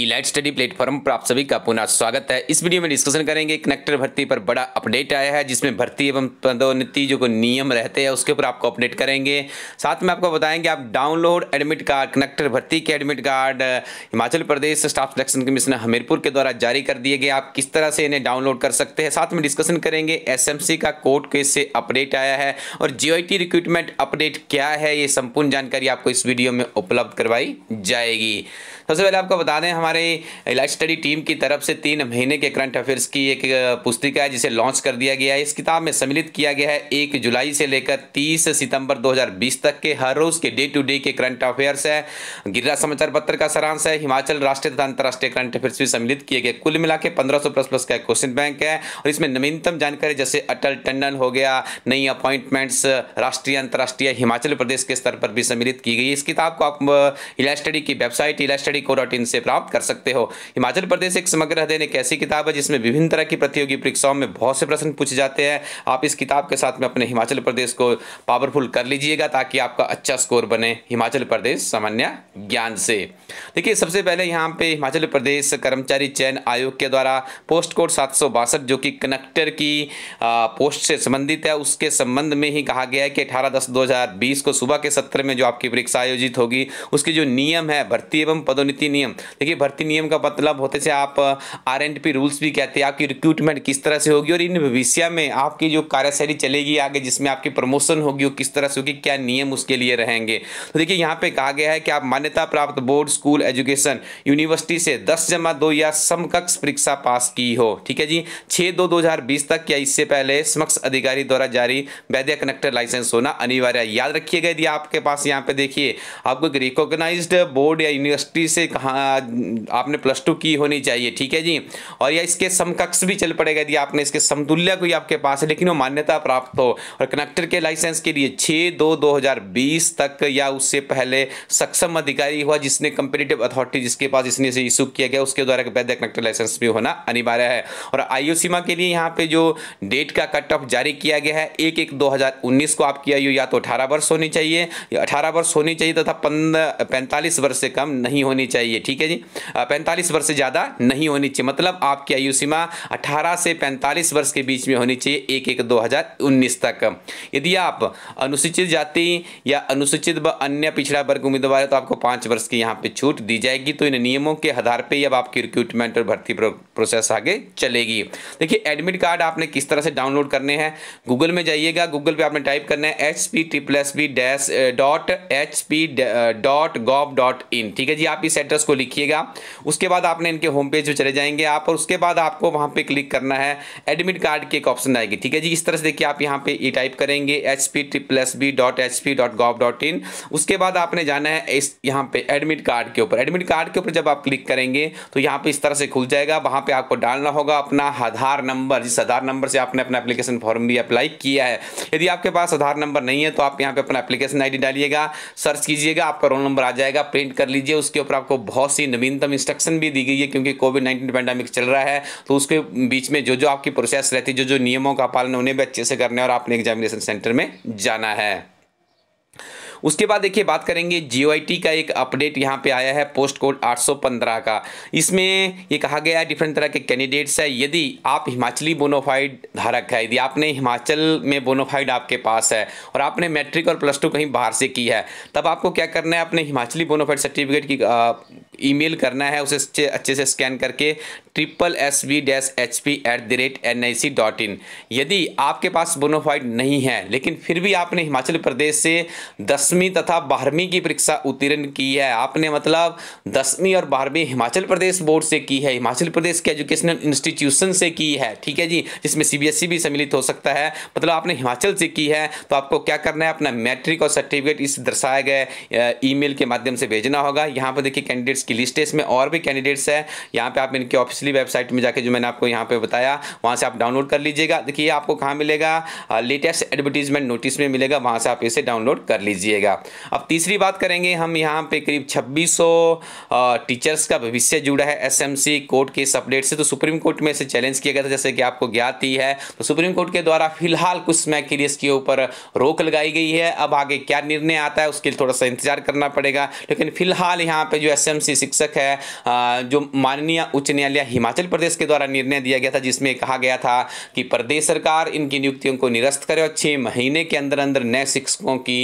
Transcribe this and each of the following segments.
elite study platform पर आप सभी का पुनः स्वागत है इस वीडियो में डिस्कशन करेंगे कनेक्टर भर्ती पर बड़ा अपडेट आया है जिसमें भर्ती एवं पदोन्नति जो को नियम रहते हैं उसके ऊपर आपको अपडेट करेंगे साथ में आपको बताएंगे आप डाउनलोड एडमिट कार्ड कनेक्टर भर्ती के admit card Himachal Pradesh staff selection commission Hamirpur के द्वारा जारी कर दिए गए आप किस तरह से इन्हें डाउनलोड कर सकते हैं साथ में डिस्कशन करेंगे एस का कोर्ट केस से अपडेट आया है और जी रिक्रूटमेंट अपडेट क्या है ये संपूर्ण जानकारी आपको इस वीडियो में उपलब्ध करवाई जाएगी सबसे पहले आपको बता दें हमारे लाइफ स्टडी टीम की तरफ से तीन महीने के करंट अफेयर्स की एक पुस्तिका है जिसे लॉन्च कर दिया गया है इस किताब में सम्मिलित किया गया है एक जुलाई से लेकर तीस सितंबर दो तक के हर रोज के डे टू डे के करंट अफेयर्स है गिरिरा समाचार पत्र का सारांश है हिमाचल राष्ट्रीय तथा अंतर्राष्ट्रीय करंट अफेयर्स भी सम्मिलित किए गए कुल मिला के पंद्रह प्लस प्लस का क्वेश्चन बैंक है और इसमें नवीनतम जानकारी जैसे अटल टंडन हो गया नई अपॉइंटमेंट्स राष्ट्रीय अंतर्राष्ट्रीय हिमाचल प्रदेश के स्तर पर भी सम्मिलित की गई इस किताब को आप इलास्टडी स्टडी की वेबसाइट इला स्टडी स्टडी को डॉट से प्राप्त कर सकते हो हिमाचल प्रदेश एक समग्र अध्ययन एक ऐसी किताब है जिसमें विभिन्न तरह की प्रतियोगी परीक्षाओं में बहुत से प्रश्न पूछे जाते हैं आप इस किताब के साथ में अपने हिमाचल प्रदेश को पावरफुल कर लीजिएगा ताकि आपका अच्छा स्कोर बने हिमाचल प्रदेश सामान्य ज्ञान से देखिए सबसे पहले यहाँ पे हिमाचल प्रदेश कर्मचारी चयन आयोग के द्वारा पोस्ट कोड सात जो कि कनेक्टर की पोस्ट से संबंधित है उसके संबंध में ही कहा गया है कि अठारह दस दो को सुबह के सत्र में जो आपकी परीक्षा आयोजित होगी उसकी जो नियम है भर्ती एवं पदों पदोन्नति नियम देखिए भर्ती नियम का मतलब होते से आप आर एंड पी रूल्स भी कहते हैं आपकी रिक्रूटमेंट किस तरह से होगी और इन भविष्य में आपकी जो कार्यशैली चलेगी आगे जिसमें आपकी प्रमोशन होगी वो किस तरह से होगी क्या नियम उसके लिए रहेंगे तो देखिए यहाँ पे कहा गया है कि आप मान्यता प्राप्त बोर्ड स्कूल एजुकेशन यूनिवर्सिटी से दस जमा दो या समकक्ष परीक्षा पास की हो ठीक है जी छः दो दो हज़ार बीस तक या इससे पहले समक्ष अधिकारी द्वारा जारी वैध कनेक्टर लाइसेंस होना अनिवार्य याद रखिएगा यदि आपके पास यहाँ पे देखिए आपको एक रिकॉग्नाइज्ड बोर्ड या यूनिवर्सिटी से कहा आपने प्लस टू की होनी चाहिए ठीक है जी और या इसके समकक्ष भी चल पड़ेगा यदि आपने इसके समतुल्य कोई आपके पास है लेकिन वो मान्यता प्राप्त हो और कनेक्टर के लाइसेंस के लिए छः दो दो हज़ार बीस तक या उससे पहले सक्षम अधिकारी हुआ जिसने कंपिटेटिव अथॉरिटी जिसके पास इसने से इशू किया गया उसके द्वारा वैध कनेक्टर लाइसेंस भी होना अनिवार्य है और आयु सीमा के लिए यहाँ पर जो डेट का कट ऑफ जारी किया गया है एक एक दो को आपकी आयु या तो अठारह वर्ष होनी चाहिए या अठारह वर्ष होनी चाहिए तथा पंद्रह पैंतालीस वर्ष से कम नहीं होनी होनी चाहिए ठीक है जी पैंतालीस वर्ष से ज़्यादा नहीं होनी चाहिए मतलब आपकी आयु सीमा अठारह से पैंतालीस वर्ष के बीच में होनी चाहिए एक एक दो हज़ार उन्नीस तक यदि आप अनुसूचित जाति या अनुसूचित व अन्य पिछड़ा वर्ग उम्मीदवार है तो आपको पांच वर्ष की यहाँ पे छूट दी जाएगी तो इन नियमों के आधार पर अब आपकी रिक्रूटमेंट और भर्ती प्रोसेस आगे चलेगी देखिए एडमिट कार्ड आपने किस तरह से डाउनलोड करने हैं गूगल में जाइएगा गूगल पे आपने टाइप करना है H P triple S B dash dot H P dot gov dot in ठीक है जी आप इस इस एड्रेस को लिखिएगा उसके बाद आपने इनके होम पेज पर चले जाएंगे आप और उसके बाद आपको वहाँ पर क्लिक करना है एडमिट कार्ड की एक ऑप्शन आएगी ठीक है जी इस तरह से देखिए आप यहाँ पर ई टाइप करेंगे H P triple S B dot H P dot gov dot in उसके बाद आपने जाना है इस यहाँ पर एडमिट कार्ड के ऊपर एडमिट कार्ड के ऊपर जब आप क्लिक करेंगे तो यहाँ पर इस तरह से खुल जाएगा वहाँ पर आपको डालना होगा अपना आधार नंबर जिस आधार नंबर से आपने अपना एप्लीकेशन फॉर्म भी अप्लाई किया है यदि आपके पास आधार नंबर नहीं है तो आप यहाँ पे अपना एप्लीकेशन आईडी डालिएगा सर्च कीजिएगा आपका रोल नंबर आ जाएगा प्रिंट कर लीजिए उसके ऊपर आप आपको बहुत सी नवीनतम इंस्ट्रक्शन भी दी गई है क्योंकि कोविड नाइन्टीन पैंडेमिक चल रहा है तो उसके बीच में जो जो आपकी प्रोसेस रहती है जो जो नियमों का पालन उन्हें भी अच्छे से करना है और आपने एग्जामिनेशन सेंटर में जाना है उसके बाद देखिए बात करेंगे जियो का एक अपडेट यहाँ पे आया है पोस्ट कोड 815 का इसमें ये कहा गया है डिफरेंट तरह के कैंडिडेट्स है यदि आप हिमाचली बोनोफाइड धारक है यदि आपने हिमाचल में बोनोफाइड आपके पास है और आपने मैट्रिक और प्लस टू कहीं बाहर से की है तब आपको क्या करना है अपने हिमाचली बोनोफाइड सर्टिफिकेट की ईमेल करना है उसे अच्छे अच्छे से स्कैन करके triple S V dash H P at the rate N I C dot in यदि आपके पास बोनोफाइड नहीं है लेकिन फिर भी आपने हिमाचल प्रदेश से दसवीं तथा बारहवीं की परीक्षा उत्तीर्ण की है आपने मतलब दसवीं और बारहवीं हिमाचल प्रदेश बोर्ड से की है हिमाचल प्रदेश के एजुकेशनल इंस्टीट्यूशन से की है ठीक है जी जिसमें सी बी एस ई भी सम्मिलित हो सकता है मतलब आपने हिमाचल से की है तो आपको क्या करना है अपना मैट्रिक और सर्टिफिकेट इस दर्शाए गए ई मेल के माध्यम से भेजना होगा यहाँ पर देखिए कैंडिडेट्स इसकी लिस्ट है इसमें और भी कैंडिडेट्स है यहाँ पे आप इनकी ऑफिशियली वेबसाइट में जाके जो मैंने आपको यहाँ पे बताया वहाँ से आप डाउनलोड कर लीजिएगा देखिए आपको कहाँ मिलेगा लेटेस्ट एडवर्टीजमेंट नोटिस में मिलेगा वहाँ से आप इसे डाउनलोड कर लीजिएगा अब तीसरी बात करेंगे हम यहाँ पर करीब छब्बीस टीचर्स का भविष्य जुड़ा है एस कोर्ट के अपडेट से तो सुप्रीम कोर्ट में इसे चैलेंज किया गया था जैसे कि आपको ज्ञात ही है तो सुप्रीम कोर्ट के द्वारा फिलहाल कुछ समय के लिए इसके ऊपर रोक लगाई गई है अब आगे क्या निर्णय आता है उसके लिए थोड़ा सा इंतजार करना पड़ेगा लेकिन फिलहाल यहाँ पे जो एस शिक्षक है जो माननीय उच्च न्यायालय हिमाचल प्रदेश के द्वारा निर्णय दिया गया था जिसमें कहा गया था कि प्रदेश सरकार इनकी नियुक्तियों को निरस्त करे और छः महीने के अंदर अंदर नए शिक्षकों की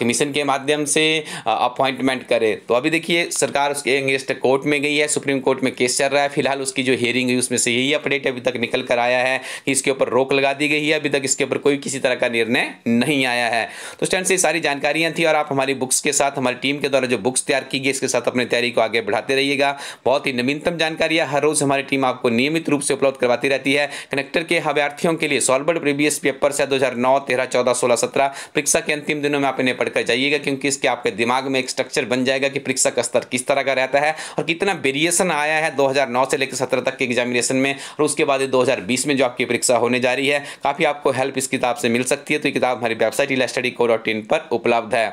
कमीशन के माध्यम से अपॉइंटमेंट करे तो अभी देखिए सरकार उसके अंगेस्ट कोर्ट में गई है सुप्रीम कोर्ट में केस चल रहा है फिलहाल उसकी जो हियरिंग हुई उसमें से यही अपडेट अभी तक निकल कर आया है कि इसके ऊपर रोक लगा दी गई है अभी तक इसके ऊपर कोई किसी तरह का निर्णय नहीं आया है तो स्टैंड से सारी जानकारियां थी और आप हमारी बुक्स के साथ हमारी टीम के द्वारा जो बुक्स तैयार की गई इसके साथ अपनी तैयारी को आगे बढ़ाते रहिएगा बहुत ही नवीनतम जानकारियां हर रोज़ हमारी टीम आपको नियमित रूप से उपलब्ध करवाती रहती है कनेक्टर के हव्यार्थियों के लिए सॉल्वर्ड प्रीवियस पेपर से दो हज़ार नौ तेरह चौदह सोलह सत्रह परीक्षा के अंतिम दिनों में आप इन्हें पढ़कर जाइएगा क्योंकि इसके आपके दिमाग में एक स्ट्रक्चर बन जाएगा कि परीक्षा का स्तर किस तरह का रहता है और कितना वेरिएशन आया है दो से लेकर सत्रह तक के एग्जामिनेशन में और उसके बाद दो हजार में जो आपकी परीक्षा होने जा रही है काफ़ी आपको हेल्प इस किताब से मिल सकती है तो ये किताब हमारी वेबसाइट इला स्टडी को पर उपलब्ध है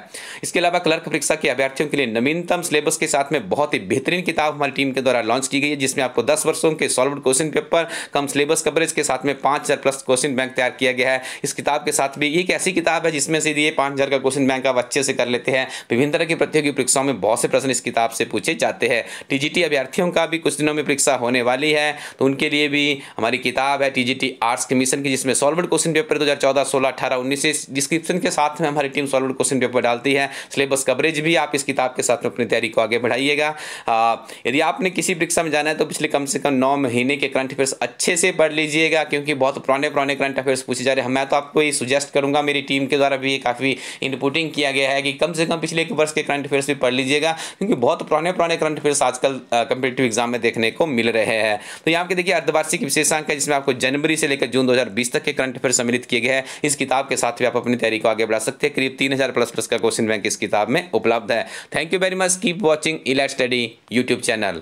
इसके अलावा क्लर्क परीक्षा के अभ्यार्थियों के लिए नवीनतम सिलेबस के साथ में बहुत बहुत ही बेहतरीन किताब हमारी टीम के द्वारा लॉन्च की गई है जिसमें आपको दस वर्षों के solve question paper cum syllabus coverage के साथ में पाँच हज़ार प्लस क्वेश्चन बैंक तैयार किया गया है इस किताब के साथ भी एक ऐसी किताब है जिसमें से ये पाँच हज़ार का क्वेश्चन बैंक आप अच्छे से कर लेते हैं विभिन्न तरह की प्रतियोगी परीक्षाओं में बहुत से प्रश्न इस किताब से पूछे जाते हैं टीजीटी अभ्यर्थियों का भी कुछ दिनों में परीक्षा होने वाली है तो उनके लिए भी हमारी किताब है टीजीटी आर्ट्स कमीशन की जिसमें सॉल्वड क्वेश्चन पेपर दो हज़ार चौदह सोलह अठारह उन्नीस डिस्क्रिप्शन के साथ में हमारी टीम सॉल्वड क्वेश्चन पेपर डालती है सिलेबस कवरेज भी आप इस किताब के साथ में अपनी तैयारी को आगे बढ़ाइएगा जाएगा यदि आपने किसी परीक्षा में जाना है तो पिछले कम से कम नौ महीने के करंट अफेयर्स अच्छे से पढ़ लीजिएगा क्योंकि बहुत पुराने पुराने करंट अफेयर्स पूछे जा रहे हैं मैं तो आपको ये सुजेस्ट करूंगा मेरी टीम के द्वारा भी काफ़ी इनपुटिंग किया गया है कि कम से कम पिछले एक वर्ष के करंट अफेयर्स भी पढ़ लीजिएगा क्योंकि बहुत पुराने पुराने करंट अफेयर्स आजकल कंपिटेटिव एग्जाम में देखने को मिल रहे हैं तो यहाँ पे देखिए अर्धवार्षिक विशेषांक है जिसमें आपको जनवरी से लेकर जून दो तक के करंट अफेयर सम्मिलित किए गए हैं इस किताब के साथ भी आप अपनी तैयारी को आगे बढ़ा सकते हैं करीब तीन प्लस प्लस का क्वेश्चन बैंक इस किताब में उपलब्ध है thank you very much keep watching इलेट स्टडी यूट्यूब चैनल